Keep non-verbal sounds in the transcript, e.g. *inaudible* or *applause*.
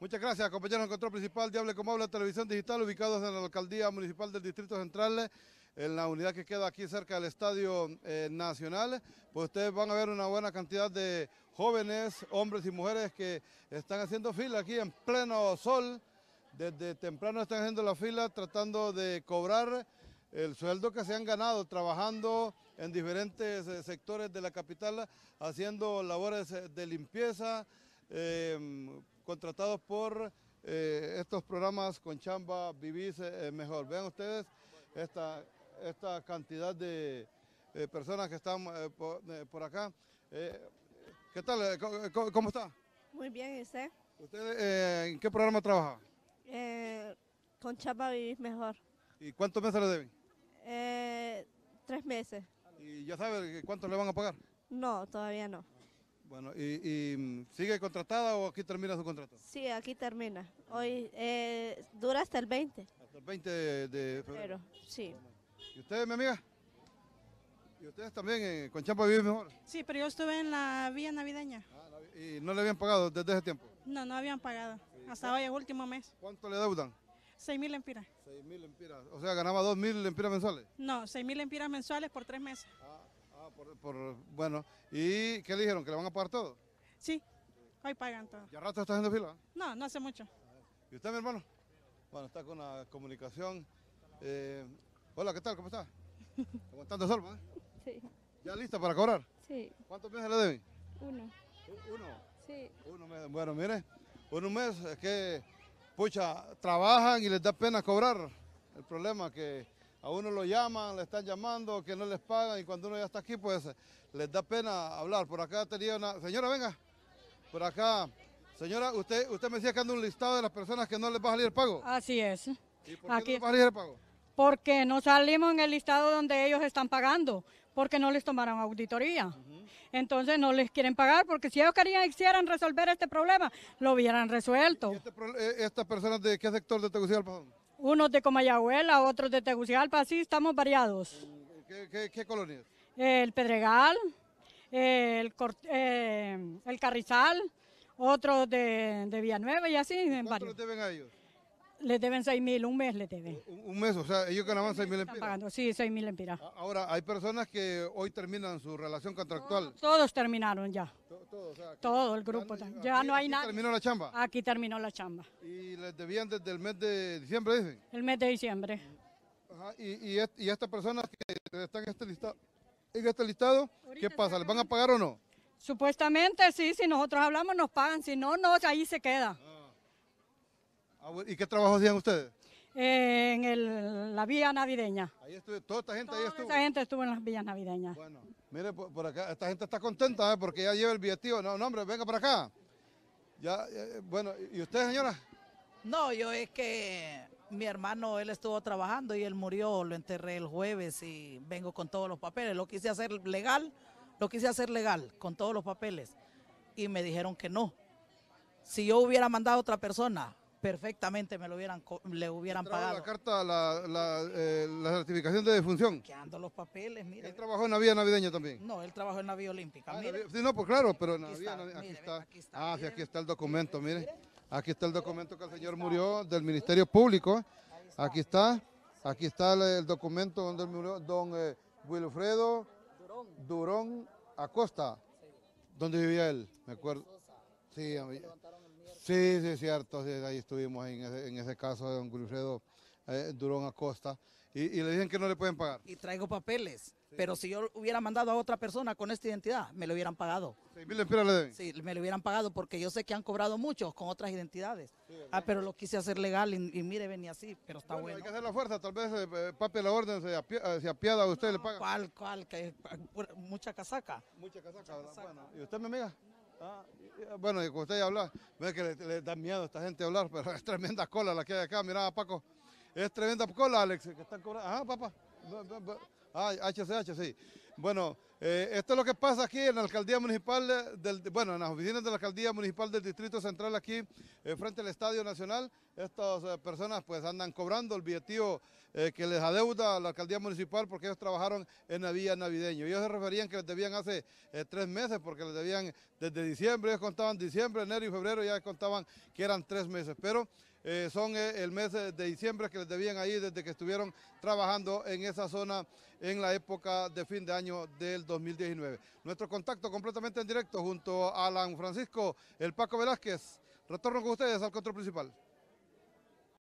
Muchas gracias, compañeros en control principal diable Como Habla Televisión Digital, ubicados en la alcaldía municipal del Distrito Central, en la unidad que queda aquí cerca del Estadio eh, Nacional. Pues ustedes van a ver una buena cantidad de jóvenes, hombres y mujeres que están haciendo fila aquí en pleno sol. Desde temprano están haciendo la fila tratando de cobrar el sueldo que se han ganado trabajando en diferentes eh, sectores de la capital, haciendo labores eh, de limpieza, eh, contratados por eh, estos programas con chamba vivís eh, eh, mejor. Vean ustedes esta, esta cantidad de personas que están por, acá. ¿Qué tal? ¿Cómo, está? Muy bien, ¿y usted? en qué programa trabaja? con chamba vivís mejor. ¿Y cuántos meses le deben? tres meses. ¿Y ya sabe cuánto le van a pagar? No, todavía no. Bueno, y, y, mm, sigue contratada o aquí termina su contrato? Sí, aquí termina. Hoy eh, dura hasta el 20. Hasta el 20 de, febrero. sí. ¿Y ustedes, mi amiga? ¿Y ustedes también en eh, Conchampa viven mejor? Sí, pero yo estuve en la vía navideña. Ah, ¿Y no le habían pagado desde ese tiempo? No, no habían pagado. Hasta hoy, el último mes. ¿Cuánto le deudan? 6.000 lempiras. 6.000 lempiras. O sea, ganaba 2.000 lempiras mensuales. No, 6.000 lempiras mensuales por tres meses. Ah, por, bueno, ¿y qué le dijeron? ¿Que le van a pagar todo? Sí, hoy pagan todo. ¿Ya rato está haciendo fila? No, no hace mucho. ¿Y usted, mi hermano? Bueno, está con la comunicación. Eh, hola, ¿qué tal? ¿Cómo está? *laughs* todo, sol, Sí. ¿Ya lista para cobrar? Sí. ¿Cuántos meses le deben? Uno. ¿Uno? Sí. Uno mes. Bueno, mire, uno mes es que, pucha, trabajan y les da pena cobrar. El problema que a uno lo llaman, le están llamando, que no les pagan y cuando uno ya está aquí, pues les da pena hablar. Por acá tenía una... Señora, venga, por acá. Señora, usted, usted me decía que anda un listado de las personas que no les va a salir el pago. Así es. ¿Y por qué no va a salir el pago? Porque no salimos en el listado donde ellos están pagando, porque no les tomaron auditoría. Entonces no les quieren pagar, porque si ellos querían, quisieran resolver este problema, lo hubieran resuelto. Este eh, ¿Estas personas de qué sector de Tegucigalpa unos de Comayagüela, otros de Tegucigalpa, así estamos variados. ¿Qué, colonias? El Pedregal, el, eh, Carrizal, otros de, Villanueva y así. ¿Cuántos varios. deben a ellos? Les deben 6 mil, un mes les deben. Un, mes, o sea, ellos ganaban 6 mil empiras. Pagando, sí, 6 mil empiras. Ahora, hay personas que hoy terminan su relación contractual. Todos, terminaron ya. Todos, o sea, todo el grupo. Ya, no hay nada. terminó la chamba? Aquí terminó la chamba. ¿Y les debían desde el mes de diciembre, dicen? El mes de diciembre. Ajá, y, y, y estas personas que están en este listado, en este listado ¿qué pasa? ¿Les van a pagar o no? Supuestamente sí, si nosotros hablamos nos pagan, si no, no, ahí se queda. Ah, Ah, ¿Y qué trabajo hacían ustedes? Eh, en la vía navideña. Ahí toda esta gente ahí estuvo. Esta gente estuvo en las villas navideñas. Bueno, mire por, acá, esta gente está contenta ¿eh? porque ya lleva el billetito. No, no, hombre, venga para acá. Eh, bueno, ¿y usted, señora? No, yo es que mi hermano, él estuvo trabajando y él murió, lo enterré el jueves y vengo con todos los papeles. Lo quise hacer legal, lo quise hacer legal, con todos los papeles. Y me dijeron que no. Si yo hubiera mandado a otra persona, perfectamente me lo hubieran le hubieran pagado. la carta, la, la, eh, certificación de defunción? Que los papeles, mira. ¿Él trabajó en la vía navideña también? No, él trabajó en la olímpica, ah, sí, no, pues claro, pero en aquí, está, Ah, sí, aquí está el documento, mire. Aquí está el documento que el señor murió del Ministerio Público. Aquí está, aquí está el, documento donde murió don eh, Wilfredo Durón Acosta, dónde vivía él, me acuerdo. Sí, Sí, sí, es cierto. ahí estuvimos en ese, caso de don Grifredo eh, Durón Acosta. Y, le dicen que no le pueden pagar. Y traigo papeles. Pero si yo hubiera mandado a otra persona con esta identidad, me lo hubieran pagado. mil Sí, me lo hubieran pagado porque yo sé que han cobrado muchos con otras identidades. ah, pero lo quise hacer legal y, mire, venía así, pero está bueno, Hay que hacer la fuerza, tal vez eh, eh papi la orden se, eh, apiada a usted, le paga. ¿Cuál, cuál? Que, mucha casaca. Mucha casaca, ¿y usted, me amiga? Ah, bueno, y con usted ya hablar, ve que le, da miedo a esta gente hablar, pero *laughs* es tremenda cola la que hay acá, mirá Paco, es tremenda cola Alex, que están cobrando, ajá ah, papá, ah, HCH, sí. Bueno, eh, esto es lo que pasa aquí en la alcaldía municipal, del, bueno, en las oficinas de la alcaldía municipal del Distrito Central aquí, eh, frente al Estadio Nacional. Estas eh, personas pues andan cobrando el billetío que les adeuda a la alcaldía municipal porque ellos trabajaron en la vía navideño. Ellos se referían que les debían hace tres meses porque les debían desde diciembre, ellos contaban diciembre, enero y febrero, ya contaban que eran tres meses. Pero eh, son eh, el mes eh, de diciembre que les debían ahí desde que estuvieron trabajando en esa zona en la época de fin de año del 2019. Nuestro contacto completamente en directo junto a Alan Francisco, el Paco Velázquez. Retorno con ustedes al control principal.